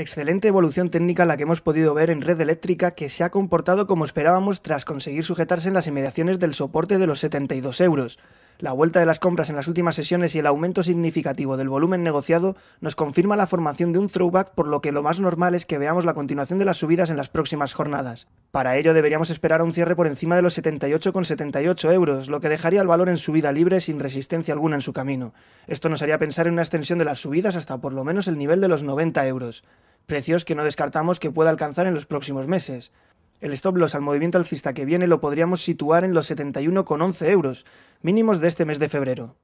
Excelente evolución técnica la que hemos podido ver en Red Eléctrica que se ha comportado como esperábamos tras conseguir sujetarse en las inmediaciones del soporte de los 72 euros. La vuelta de las compras en las últimas sesiones y el aumento significativo del volumen negociado nos confirma la formación de un throwback por lo que lo más normal es que veamos la continuación de las subidas en las próximas jornadas. Para ello deberíamos esperar a un cierre por encima de los 78,78 78 euros, lo que dejaría el valor en subida libre sin resistencia alguna en su camino. Esto nos haría pensar en una extensión de las subidas hasta por lo menos el nivel de los 90 euros precios que no descartamos que pueda alcanzar en los próximos meses. El stop loss al movimiento alcista que viene lo podríamos situar en los 71,11 euros, mínimos de este mes de febrero.